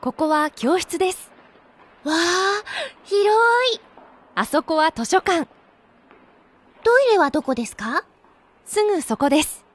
ここは教室です。わあ、広い。あそこは図書館。トイレはどこですかすぐそこです。